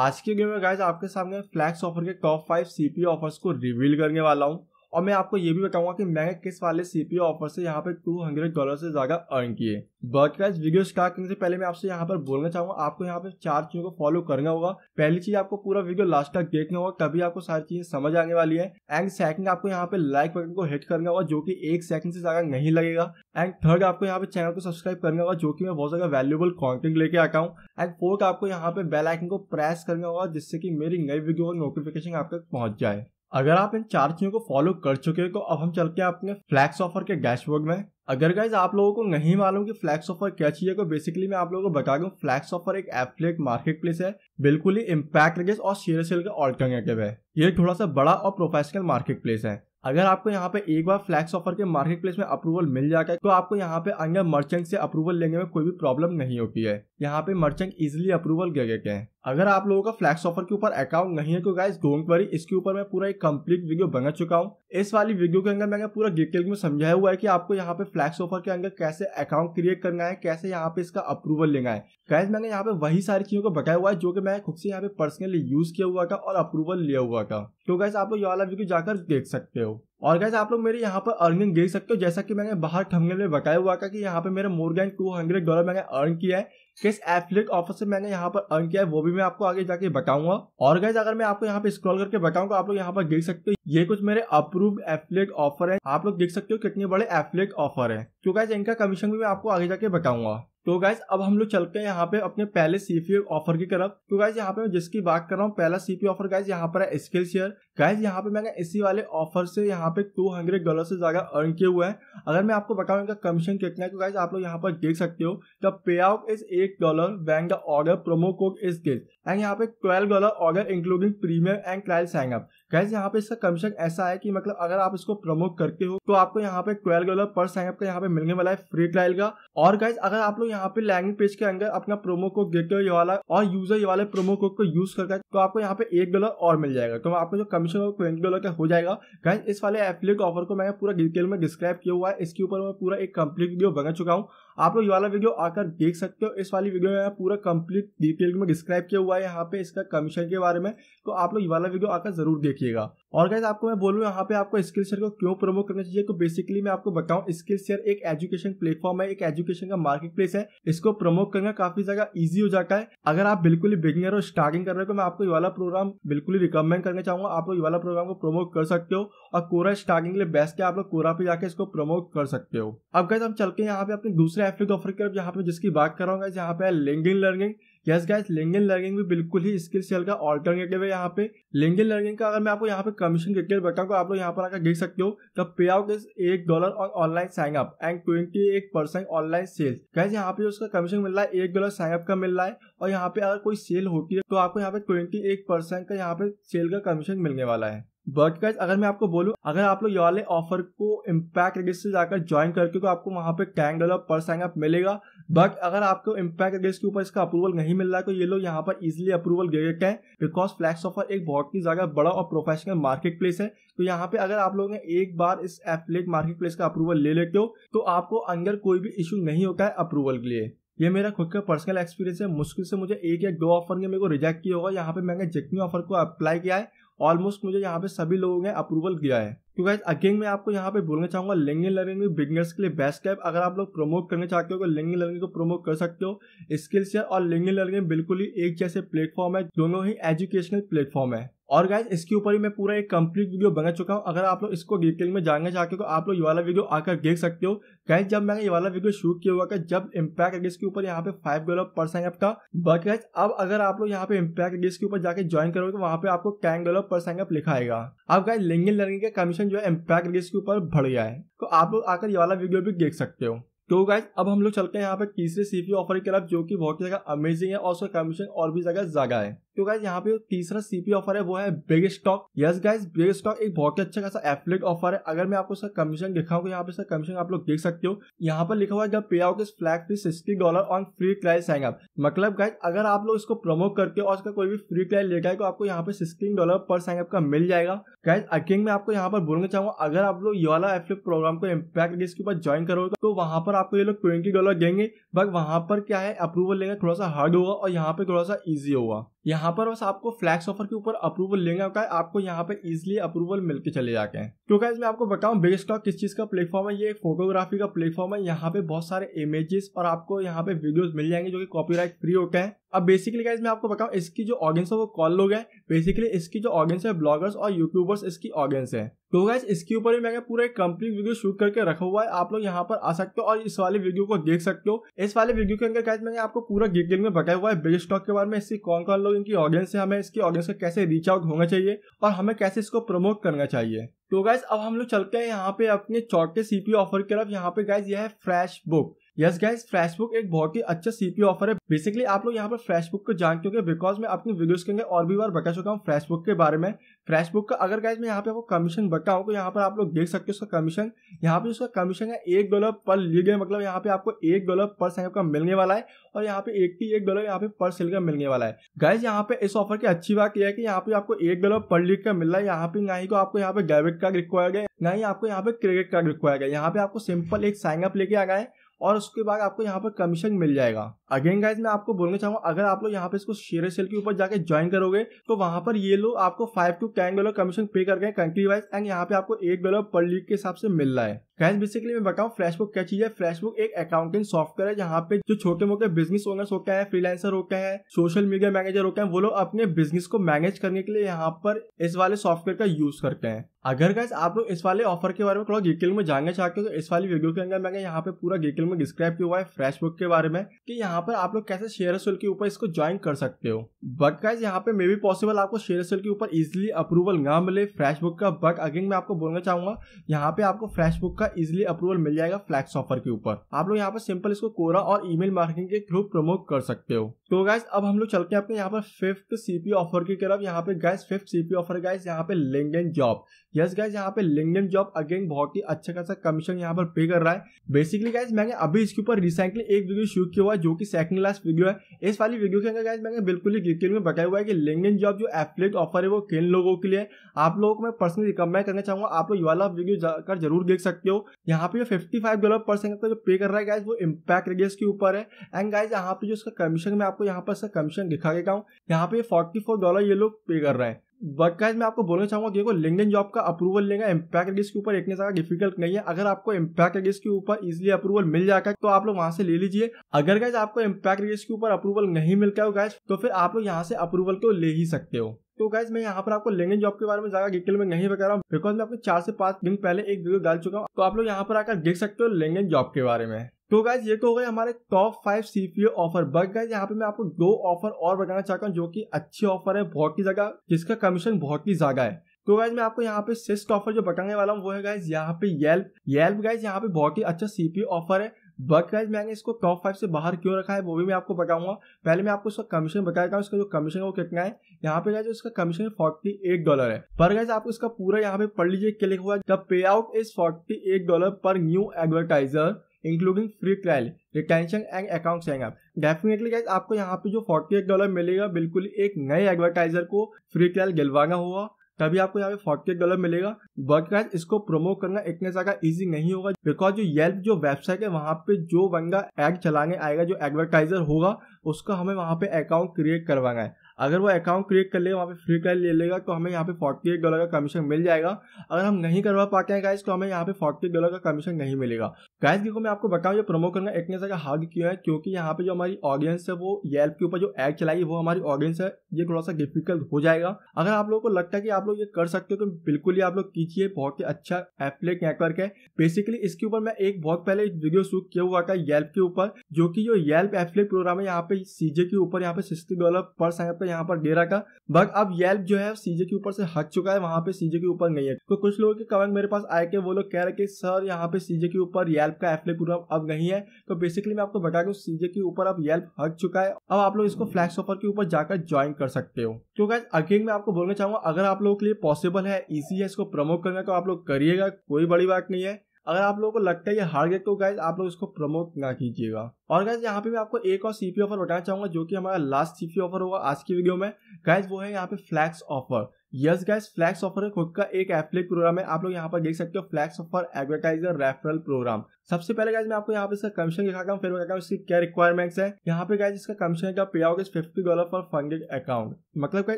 आज के वीडियो में गाइज आपके सामने फ्लैक्स ऑफर के टॉप फाइव सीपी ऑफर्स को रिवील करने वाला हूँ और मैं आपको ये भी बताऊंगा कि मैंने किस वाले सीपीओ ऑफर से यहाँ पे टू हंड्रेड डॉलर से ज्यादा अर्न किए बट गाइस वीडियो स्टार्ट करने से पहले मैं आपसे यहाँ पर बोलना चाहूंगा आपको यहाँ पे चार चीजों को फॉलो करना होगा पहली चीज आपको पूरा वीडियो लास्ट तक देखना होगा तभी आपको सारी चीजें समझ आने वाली है एंड सेकंड आपको यहाँ पे लाइक बटन को हिट करना होगा जो की एक सेकंड से ज्यादा नहीं लगेगा एंड थर्ड आपको यहाँ पे चैनल को सब्सक्राइब करना होगा जो की मैं बहुत ज्यादा वैल्यूबल कॉन्टेंट लेके आता हूँ एंड फोर्थ आपको यहाँ पे बेल आइकन को प्रेस करना होगा जिससे की मेरी नई वीडियो का नोटिफिकेशन आप तक पहुंच जाए अगर आप इन चार चीजों को फॉलो कर चुके हो तो अब हम चलते हैं अपने फ्लैक्स ऑफर के डैशबोर्ड में अगर गाइज आप लोगों को नहीं मालूम कि फ्लैक्स ऑफर क्या चीज है तो बेसिकली मैं आप लोगों को बता दूं फ्लैक्स ऑफर एक एफलेट मार्केट प्लेस है बिल्कुल ही इम्पैक्ट रेगेस और शेयर सेल का ऑल्टरनेटिव है ये थोड़ा सा बड़ा और प्रोफेशनल मार्केट प्लेस है अगर आपको यहाँ पे एक बार फ्लैक्स ऑफर के मार्केट प्लेस में अप्रूवल मिल जाता है तो आपको यहाँ पे अन्य मर्चेंट से अप्रूवल लेने में कोई भी प्रॉब्लम नहीं होती है यहाँ पे मर्चेंट इजिली अप्रूवल दे गए हैं अगर आप लोगों का फ्लैक्स ऑफर के ऊपर अकाउंट नहीं है तो गाइस डोंट वरी इसके ऊपर मैं पूरा एक कंप्लीट वीडियो बना चुका हूँ इस वाली वीडियो के अंदर मैंने पूरा डिटेल में समझाया हुआ है कि आपको यहाँ पे फ्लैक्स ऑफर के अंदर कैसे अकाउंट क्रिएट करना है कैसे यहाँ पे इसका अप्रूवल लेना है गाइज मैंने यहाँ पे वही सारी चीजों को बताया हुआ है जो कि मैं खुद से यहाँ पे पर्सनली यूज किया हुआ था और अप्रूवल लिया हुआ था तो गाइज आप लोग ये वाला वीडियो जाकर देख सकते हो और कैसे आप लोग मेरे यहाँ पर अर्निंग देख सकते हो जैसा कि मैंने बाहर थंबनेल में बताया हुआ था कि यहाँ पे मेरे more than two hundred dollar मैंने अर्न किया है किस एफलेट ऑफर से मैंने यहाँ पर अर्न किया है वो भी मैं आपको आगे जाके बताऊंगा और गैस अगर मैं आपको यहाँ पे स्क्रॉल करके बताऊंगा तो आप लोग यहाँ पर देख सकते हो ये कुछ मेरे अप्रूव एफलेट ऑफर है आप लोग देख सकते हो कितने बड़े एफलेट ऑफर है तो गैस इनका कमीशन भी मैं आपको आगे जाके बताऊंगा तो गाइज अब हम लोग चलते हैं यहाँ पे अपने पहले सीपीओ ऑफर की तरफ तो गाइस यहाँ पे मैं जिसकी बात कर रहा हूँ पहला सीपीओ ऑफर गाइज यहाँ पर है स्किल शेयर गाइज यहाँ पे मैंने इसी वाले ऑफर से यहाँ पे टू हंड्रेड डॉलर से ज़्यादा अर्न किया हुआ है अगर मैं आपको बताऊँ इनका कमीशन कितना है तो गाइज आप लोग यहाँ पर देख सकते हो the payout is eight dollar when the order promo code is this and यहाँ पे twelve dollar order including premium and trial signup guys यहाँ पे इसका कमीशन ऐसा है कि मतलब अगर आप इसको प्रमोट करते हो तो आपको यहाँ पे ट्वेल्व डॉलर पर साइनअप का यहाँ पे मिलने वाला है फ्री ट्रायल का और गाइज अगर आप लोग यहाँ पे लैंडिंग पेज के अंदर अपना प्रोमो कोड देखते हो ये वाला और यूजर ये वाले प्रोमो कोड को यूज करके तो आपको यहाँ पे एक डॉलर और मिल जाएगा तो आपको जो कमीशन और ट्वेंटी डॉलर का हो जाएगा गाइज इस वाले एफिलेट ऑफर को मैंने पूरा डिटेल में डिस्क्राइब किया हुआ है इसके ऊपर मैं पूरा एक कंप्लीट वीडियो बना चुका हूँ आप लोग ये वाला वीडियो आकर देख सकते हो इस वाली वीडियो में पूरा कंप्लीट डिटेल में डिस्क्राइब किया हुआ है यहाँ पे इसका कमीशन के बारे में तो आप लोग ये वाला वीडियो आकर जरूर देखिएगा और गाइज आपको मैं बोलूँ यहाँ पे आपको स्किल शेयर को क्यों प्रमोट करना चाहिए तो बेसिकली मैं आपको बताऊँ स्किल शेयर एक एजुकेशन प्लेटफॉर्म है एक एजुकेशन का मार्केट प्लेस है इसको प्रमोट करना काफी ज्यादा ईजी हो जाता है अगर आप बिल्कुल ही बिगनर और स्टार्टिंग कर रहे हो तो मैं आपको ये वाला प्रोग्राम बिल्कुल ही रिकमेंड करना चाहूंगा आप लोग ये वाला प्रोग्राम को प्रमोट कर सकते हो और कोरा स्टार्टिंग के लिए बेस्ट है आप लोग कोरा पे जाके इसको प्रमोट कर सकते हो अब गए हम चलते हैं यहाँ पे अपने दूसरे एफिलिएट ऑफर की तरफ यहाँ पे जिसकी बात कर रहा हूँ यहाँ पे LinkedIn learning yes yes guys LinkedIn learning भी बिल्कुल ही स्किल सेल का ऑल्टरनेटिव है यहाँ पे लिंगन लर्निंग का अगर मैं आपको यहाँ पे कमीशन डिटेल बताऊँ आप लोग यहाँ पर आकर देख सकते हो तो पे आउट इज एक डॉलर और online sign up and twenty eight percent online sales guys यहाँ पे उसका कमीशन मिल रहा है एक डॉलर साइन अप का मिल रहा है और यहाँ पे अगर कोई सेल होती है तो आपको यहाँ पे ट्वेंटी का यहाँ पे सेल का कमीशन मिलने वाला है बट गाइज अगर मैं आपको बोलूँ अगर आप लोग ये वाले ऑफर को इम्पैक्ट रजिस्टर जाकर ज्वाइन करके तो आपको वहाँ पे टैंक डॉलर पर साइन अप मिलेगा बट अगर आपको इम्पैक्ट रजिस्टर के ऊपर इसका अप्रूवल नहीं मिल रहा है तो ये लोग यहाँ पर इजिली अप्रूवल दे देते हैं बिकॉज फ्लैक्स ऑफर एक बहुत ही ज़्यादा बड़ा और प्रोफेशनल मार्केट प्लेस है तो यहाँ पे अगर आप लोगों ने एक बार इस एफलेट मार्केट प्लेस का अप्रूवल ले लेते हो तो आपको अंदर कोई भी इशू नहीं होता है अप्रूवल के लिए ये मेरा खुद का पर्सनल एक्सपीरियंस है मुश्किल से मुझे एक या दो ऑफर ने मेरे को रिजेक्ट किया होगा यहाँ पे मैंने जितनी ऑफर को अप्लाई किया है ऑलमोस्ट मुझे यहाँ पे सभी लोगों ने अप्रूवल किया है तो गाइज अगेन मैं आपको यहाँ पे बोलना चाहूंगा लिंगिन लर्निंग बिगनर्स के लिए बेस्ट है अगर आप लोग प्रमोट करना चाहते हो तो लिंगिन लर्निंग को प्रमोट कर सकते हो स्किल्स और लिंगिन लर्निंग बिल्कुल ही एक जैसे प्लेटफॉर्म है दोनों ही एजुकेशनल प्लेटफॉर्म है और गाइज इसके ऊपर ही मैं पूरा एक कंप्लीट वीडियो बना चुका हूँ अगर आप लोग इसको डिटेल में जानना चाहते हो तो आप लोग ये वाला वीडियो आकर देख सकते हो गाइज जब मैंने ये वाला वीडियो शूट किया हुआ था जब इम्पैक्ट रेडिस के ऊपर यहाँ पे फाइव डॉलर पर सैंगअप था बट गाइज अब अगर आप लोग यहाँ पे इम्पैक्ट रेडिस के ऊपर जाकर ज्वाइन करोगे तो वहाँ पे आपको टेन डॉलर पर लिखा लिखाएगा अब गाइज लिंग लर्निंग का कमीशन जो है इम्पैक्ट रेडिस के ऊपर बढ़ गया है तो आप लोग आकर ये वाला वीडियो भी देख सकते हो तो गाइज अब हम लोग चलते हैं यहाँ पे तीसरे सीपी ऑफर की तरफ जो कि बहुत ही ज्यादा अमेजिंग है और उसका कमीशन और भी ज्यादा ज्यादा है तो गाइज यहाँ पे तीसरा सीपी ऑफर है वो है Bigstock yes guys Bigstock एक बहुत ही अच्छा खासा एफलेट ऑफर है अगर मैं आपको सर कमीशन दिखाऊंगा यहाँ पे सर कमीशन आप लोग देख सकते हो यहाँ पर लिखा हुआ है जब payout is flag free sixty dollar on free trial sign up मतलब गाइज अगर आप लोग इसको प्रमोट करते हो और इसका कोई भी फ्री ट्रायल ले जाए तो आपको यहाँ पे सिक्सटीन डॉलर पर साइन अप का मिल जाएगा गाइज अगेन मैं आपको यहाँ पर बोलना चाहूंगा अगर आप लोग ये वाला एफलेट प्रोग्राम को इम्पैक्ट डिस्क के ऊपर ज्वाइन करोगे तो वहाँ पर आपको ये लोग ट्वेंटी डॉलर देंगे बट वहाँ पर क्या है अप्रूवल लेना थोड़ा सा हार्ड होगा और यहाँ पे थोड़ा सा ईजी होगा यहाँ पर बस आपको फ्लैक्स ऑफर के ऊपर अप्रूवल लेना होगा आपको यहाँ पे इजिली अप्रूवल मिलकर चले जाते हैं क्योंकि तो मैं आपको बताऊँ बिग स्टॉक किस चीज का प्लेटफॉर्म है ये एक फोटोग्राफी का प्लेटफॉर्म है यहाँ पे बहुत सारे इमेजेस और आपको यहाँ पे वीडियोस मिल जाएंगे जो कि कॉपीराइट फ्री होते हैं अब बेसिकली गाइज मैं आपको बताऊँ इसकी जो ऑडियंस है वो कॉल लोग हैं बेसिकली इसकी जो ऑडियंस है ब्लॉगर्स और यूट्यूबर्स इसकी ऑडियंस है तो गाइज इसके ऊपर भी मैंने पूरा एक कंप्लीट वीडियो शूट करके रखा हुआ है आप लोग यहाँ पर आ सकते हो और इस वाले वीडियो को देख सकते हो इस वाले वीडियो के अंदर गाइज मैंने आपको पूरा डिटेल में बताया हुआ है बिग स्टॉक के बारे में इसकी कौन कौन लोग इनकी ऑडियंस है हमें इसकी ऑडियंस को कैसे रीच आउट होना चाहिए और हमें कैसे इसको प्रमोट करना चाहिए तो गाइज अब हम लोग चलते हैं यहाँ पे अपने चौथे सीपी ऑफर की तरफ यहाँ पे गाइज यह है FreshBook yes guys FreshBook एक बहुत ही अच्छा सीपी ऑफर है बेसिकली आप लोग यहाँ पर फ्लैशबुक को जानते होंगे बिकॉज मैं अपनी वीडियोस के अंदर और भी बार बता चुका हूँ फ्लैशबुक के बारे में फ्लैशबुक का अगर गाइस मैं यहाँ पे आपको कमीशन बताऊँ तो यहाँ पर आप लोग देख सकते हो उसका कमीशन यहाँ पे उसका कमीशन है एक डॉलर पर लीग है मतलब यहाँ पे आपको एक डॉलर पर साइप का मिलने वाला है और यहाँ पे एट्टी एक डॉलर यहाँ पे पर सेल का मिलने वाला है गाइज यहाँ पे इस ऑफर की अच्छी बात यह है कि यहाँ पे आपको एक डॉलर पर लीड का मिल रहा है यहाँ पे ना ही तो आपको यहाँ पे डेबिट कार्ड रिक्वायर्ड है ना ही आपको यहाँ पे क्रेडिट कार्ड रिक्वायर्ड है यहाँ पे आपको सिंपल एक साइन अप लेके आ गए और उसके बाद आपको यहाँ पर कमीशन मिल जाएगा अगेन गाइज मैं आपको बोलना चाहूंगा अगर आप लोग यहाँ पे इसको शेयर सेल के ऊपर जाकर ज्वाइन करोगे तो वहां पर ये लोग आपको five to ten dollar commission pay कर गए कंट्री वाइज एंड यहाँ पे आपको एट डॉलर पर लीक के हिसाब से मिल रहा है गाइज बेसिकली मैं बताऊँ फ्लैशबुक क्या चीज है फ्लैशबुक एक अकाउंटिंग सॉफ्टवेयर है जहाँ पे जो छोटे मोटे बिजनेस ओनर्स होते हैं फ्रीलांसर होते हैं सोशल मीडिया मैनेजर होते हैं वो लोग अपने बिजनेस को मैनेज करने के लिए यहाँ पर इस वाले सॉफ्टवेयर का यूज करते हैं अगर गाइज आप लोग इस वाले ऑफर के बारे में थोड़ा डिटेल में जानना चाहते हो तो इस वाली वीडियो के अंदर मैंने यहाँ पे पूरा डिटेल में डिस्क्राइब किया हुआ है फ्रेश बुक के बारे में कि यहाँ पर आप लोग कैसे शेयर सेल के ऊपर इसको ज्वाइन कर सकते हो बट गाइज यहाँ पे मे बी पॉसिबल आपको शेयर सेल के ऊपर इजिली अप्रूवल ना मिले फ्रेश बुक का बट अगेन मैं आपको बोलना चाहूंगा यहाँ पे आपको फ्रेश बुक का इजिली अप्रूवल मिल जाएगा फ्लैक्स ऑफर के ऊपर आप लोग यहाँ पर सिंपल इसको कोरा और ई मार्केटिंग के थ्रू प्रमोट कर सकते हो तो गाइज अब हम लोग चलते हैं अपने यहाँ पर फिफ्थ सीपी ऑफर की तरफ यहाँ पे guys fifth CP offer guys यहाँ पे LinkedIn job yes yes guys यहाँ पे लिंगडन जॉब अगेन बहुत ही अच्छा खासा कमीशन यहाँ पर पे कर रहा है बेसिकली गाइज मैंने अभी इसके ऊपर रिसेंटली एक वीडियो शूट किया हुआ है जो कि सेकंड लास्ट वीडियो है इस वाली वीडियो के अंदर गाइज मैंने बिल्कुल ही डिटेल में बताया हुआ है कि लिंगडन जॉब जो एफलेट ऑफर है वो किन लोगों के लिए आप लोगों को मैं पर्सनली रिकमेंड करना चाहूंगा आप लोग ये वाला वीडियो जाकर जरूर देख सकते हो यहाँ पे जो फिफ्टी फाइव डॉलर परसेंट का जो पे कर रहा है गाइज वो इम्पैक्ट रेडियस के ऊपर है एंड गाइज यहाँ पे जो उसका कमीशन मैं आपको यहाँ पर कमीशन दिखा देता हूँ यहाँ पे फोर्टी डॉलर ये लोग पे कर रहे हैं वर्क गाइज मैं आपको बोलना चाहूंगा देखो लिंगडन जॉब का अप्रूवल लेना इम्पैक्ट रेडिस के ऊपर इतने ज्यादा डिफिकल्ट नहीं है अगर आपको इम्पैक्ट रेडिस के ऊपर इजिली अप्रूवल मिल जाता है तो आप लोग वहां से ले लीजिए अगर गाइज आपको इम्पैक्ट रेडिस के ऊपर अप्रूवल नहीं मिलता हो गाइज तो फिर आप लोग यहाँ से अप्रूवल को तो ले ही सकते हो तो गाइज मैं यहाँ पर आपको लिंगन जॉब के बारे में ज्यादा डिटेल में नहीं बता रहा हूँ बिकॉज मैं आपको चार से पांच दिन पहले एक वीडियो डाल चुका हूँ तो आप लोग यहाँ पर आकर देख सकते हो लिंगन जॉब के बारे में तो गाइज ये तो हो गए हमारे top five CPO offer but guys यहाँ पे मैं आपको दो ऑफर और बताना चाहता हूँ जो कि अच्छी ऑफर है बहुत ही जगह जिसका कमीशन बहुत ही ज्यादा है तो गाइज मैं आपको यहाँ पे सिस्ट ऑफर जो बताने वाला हूँ वो है गाइज यहाँ पे येल्प येल्प गाइज यहाँ पे बहुत ही अच्छा सीपीओ ऑफर है बट गाइज मैंने इसको टॉप फाइव से बाहर क्यों रखा है वो भी मैं आपको बताऊंगा पहले मैं आपको इसका कमीशन बताएगा इसका जो कमीशन है वो कितना है यहाँ पे गाइज इसका कमीशन फोर्टी एट डॉलर है पर गाइज आप इसका पूरा यहाँ पे पढ़ लीजिए क्लिक हुआ the payout is forty eight dollar per new advertiser including free trial retention and account sign up definitely guys आपको यहाँ पे जो फोर्टी एट डॉलर मिलेगा बिल्कुल एक नए एडवर्टाइजर को फ्री ट्रायल गिलवाना होगा तभी आपको यहाँ पे फोर्टी एट डॉलर मिलेगा बट गाइज इसको प्रोमो करना इतने ज्यादा इजी नहीं होगा बिकॉज जो येल्प जो वेबसाइट है वहाँ पे जो बंदा एड चलाने आएगा जो एडवर्टाइजर होगा उसका हमें वहाँ पे अकाउंट क्रिएट करवाना है अगर वो अकाउंट क्रिएट कर लेगा वहाँ पे फ्री ट्रायल ले लेगा तो हमें यहाँ पे फोर्टी एट डॉलर का कमीशन मिल जाएगा अगर हम नहीं करवा पाते हैं गाइस तो हमें यहाँ पे फोर्टी डॉलर का कमीशन नहीं मिलेगा गाइस देखो मैं आपको बताऊँ ये प्रमो करना एक ज्यादा हार्ड क्यों है क्योंकि यहाँ पे जो हमारी ऑडियंस है वो येल्प के ऊपर जो एड चलाई वो हमारी ऑडियंस है ये थोड़ा सा डिफिकल्ट हो जाएगा अगर आप लोग को लगता है कि आप लोग ये कर सकते हो तो बिल्कुल ही आप लोग कीजिए बहुत ही अच्छा एफलेट नेटवर्क है बेसिकली इसके ऊपर मैं एक बहुत पहले वीडियो शूट किया हुआ था येल्प के ऊपर जो कि जो येल्प एफलेट प्रोग्राम है यहाँ पे सीजे के ऊपर यहाँ पे सिक्सटी डॉलर पर साइन अप यहाँ पर डेरा का बग अब येल्प जो है सीजे के ऊपर से हट चुका है वहां पे सीजे के ऊपर नहीं है तो कुछ लोगों के कमेंट मेरे पास आए के वो लोग कह रहे कि सर यहाँ पे सीजे के ऊपर येल्प का एफले प्रोग्राम अब नहीं है तो बेसिकली मैं आपको बता दू सीजे के ऊपर अब येल्प हट चुका है अब आप लोग इसको फ्लैक्स ऑफर के ऊपर जाकर ज्वाइन कर सकते हो तो गाइज अगेन मैं आपको बोलना चाहूंगा अगर आप लोगों के लिए पॉसिबल है इसी है इसको प्रमोट करना तो आप लोग करिएगा कोई बड़ी बात नहीं है अगर आप लोगों को लगता है ये हार गए तो गाइज आप लोग इसको प्रमोट ना कीजिएगा और गाइज यहाँ पे मैं आपको एक और सीपी ऑफर बताना चाहूंगा जो कि हमारा लास्ट सीपी ऑफर होगा आज की वीडियो में गाइज वो है यहाँ पे Flex Offer yes guys Flex Offer खुद का एक एफलेट प्रोग्राम है आप लोग यहाँ पर देख सकते हो Flex Offer advertiser referral program सबसे पहले गाइज मैं आपको यहाँ पे इसका कमीशन दिखाता हूँ फिर बताता हूँ इसकी क्या रिक्वायरमेंट्स है यहाँ पे गाइज इसका कमीशन का payout fifty dollar for funded account मतलब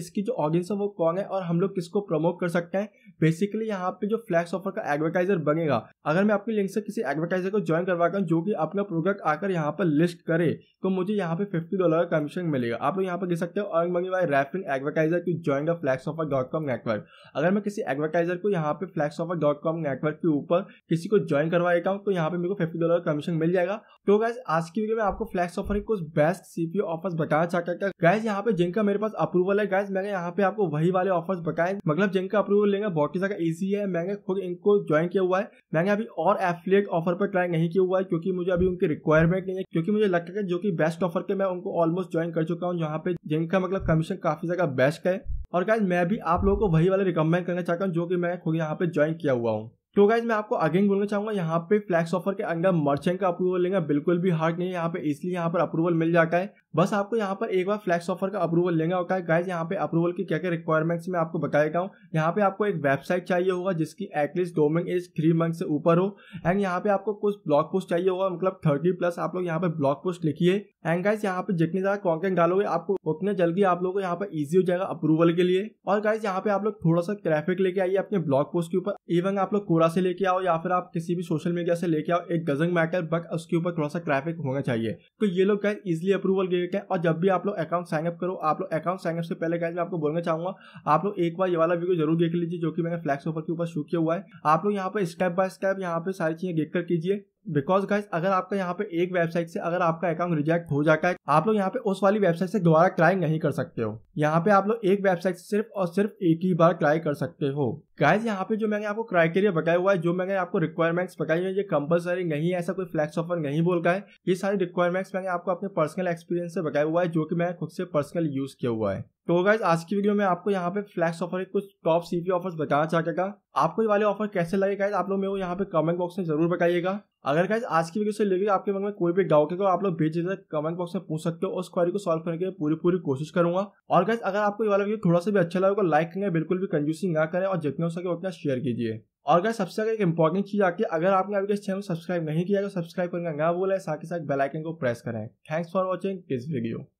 इसकी जो ऑडियंस है वो कौन है और हम लोग किसको प्रमोट कर सकते हैं बेसिकली यहाँ पे जो फ्लैक्स ऑफर का एडवर्टाइजर बनेगा अगर मैं आपके लिंक से किसी एडवर्टाइजर को ज्वाइन करवाता हूँ जो कि अपना प्रोडक्ट आकर यहाँ पर लिस्ट करे तो मुझे यहाँ पे फिफ्टी डॉलर का कमीशन मिलेगा आप यहाँ पर देख सकते हो earn money by referring advertiser to join the Flex Offer dot com network अगर मैं किसी एडवर्टाइजर को यहाँ पे Flex Offer dot com network के ऊपर किसी को ज्वाइन करवा देता हूँ तो यहाँ पे मेरे को फिफ्टी डॉलर का कमीशन मिल जाएगा तो गैस आज की वीडियो में आपको फ्लैक्स ऑफर के कुछ बेस्ट सीपीओ ऑफर्स बताना चाहता था गैस यहाँ पे जिनका मेरे पास अप्रूवल है गैस मैंने यहाँ पे आपको वही वाले ऑफर्स बताए मतलब जिनका अप्रूवल लेंगे काफी ज्यादा इजी है मैंने खुद इनको ज्वाइन किया हुआ है मैंने अभी और एफिलेट ऑफर पर ट्राई नहीं किया हुआ है क्योंकि मुझे अभी उनकी रिक्वायरमेंट नहीं है क्योंकि मुझे लगता है जो कि बेस्ट ऑफर के मैं उनको ऑलमोस्ट ज्वाइन कर चुका हूँ जहाँ पे जिनका मतलब कमीशन काफी ज्यादा बेस्ट है और क्या मैं भी आप लोगों को वही वाले रिकमेंड करना चाहता हूँ जो कि मैं खुद यहाँ पे ज्वाइन किया हुआ हूँ तो गाइज मैं आपको अगेन बोलना चाहूंगा यहाँ पे फ्लैक्स ऑफर के अंदर मर्चेंट का अप्रूवल लेंगे बिल्कुल भी हार्ड नहीं है यहाँ पे इसलिए यहाँ पर अप्रूवल मिल जाता है बस आपको यहाँ पर एक बार फ्लैक्स ऑफर का अप्रूवल लेंगे होता है गाइज यहाँ पे अप्रूवल की क्या क्या रिक्वायरमेंट्स मैं आपको बताएगा हूँ यहाँ पे आपको एक वेबसाइट चाहिए होगा जिसकी at least domain age three month से ऊपर हो एंड यहाँ पे आपको कुछ ब्लॉग पोस्ट चाहिए होगा मतलब थर्टी प्लस आप लोग यहाँ पे ब्लॉग पोस्ट लिखिए एंड गाइज यहाँ पे जितनी ज्यादा कॉन्टेंट डालोगे आपको उतने जल्दी आप लोगों को यहाँ पे इजी हो जाएगा अप्रूवल के लिए और गाइज यहाँ पे आप लोग थोड़ा सा ट्रैफिक लेके आइए अपने ब्लॉग पोस्ट के ऊपर इवन आप लोग कोरा से लेके आओ या फिर आप किसी भी सोशल मीडिया से लेके आओ एक गजन मैटर बट उसके ऊपर थोड़ा सा ट्रैफिक होना चाहिए तो ये लोग गाइज इजिली अप्रूवल दे देते हैं और जब भी आप लोग अकाउंट साइनअप करो आप लोग अकाउंट साइनअप से पहले गाइज मैं आपको बोलना चाहूंगा आप लोग एक बार ये वाला वीडियो जरूर देख लीजिए जो कि मैंने फ्लैक्स ऑफर के ऊपर शूट किया हुआ है आप लोग यहाँ पर स्टेप बाय स्टेप यहाँ पे सारी चीजें देख कर कीजिए बिकॉज गाइज अगर आपका यहाँ पे एक वेबसाइट से अगर आपका अकाउंट रिजेक्ट हो जाता है आप लोग यहाँ पे उस वाली वेबसाइट से दोबारा ट्राई नहीं कर सकते हो यहाँ पे आप लोग एक वेबसाइट से सिर्फ और सिर्फ एक ही बार ट्राई कर सकते हो गाइज यहाँ पे जो मैंने आपको क्राइटेरिया बताया हुआ है जो मैंने आपको रिक्वायरमेंट्स बताई है ये कंपलसरी नहीं है ऐसा कोई फ्लैक्स ऑफर नहीं बोल का है ये सारी रिक्वायरमेंट्स मैंने आपको अपने पर्सनल एक्सपीरियंस से बताया हुआ है जो कि मैंने खुद से पर्सनल यूज किया हुआ है तो गाइज आज की वीडियो में आपको यहाँ पे फ्लैक्स ऑफर के कुछ टॉप सीपी ऑफर्स बताना चाहेगा आपको ये वाले ऑफर कैसे लगे गाइज आप लोग मेरे को यहाँ पे कमेंट बॉक्स में जरूर बताइएगा अगर गाइज आज की वीडियो से लेकर आपके मन में कोई भी डाउट है तो आप लोग बेझिझक कमेंट बॉक्स में पूछ सकते हो उस क्वारी को सॉल्व करने की पूरी पूरी कोशिश करूंगा और गाइज अगर आपको ये वाला वीडियो थोड़ा सा भी अच्छा लगेगा लाइक करें बिल्कुल भी कंजूसी ना करें और जितने सके उतना शेयर कीजिए और अगर सबसे अगर एक इंपॉर्टेंट चीज़ आती है अगर आपने अभी इस चैनल को सब्सक्राइब नहीं किया तो सब्सक्राइब करना ना बोला है साथ ही साथ बेलाइकन को प्रेस करें thanks for watching this video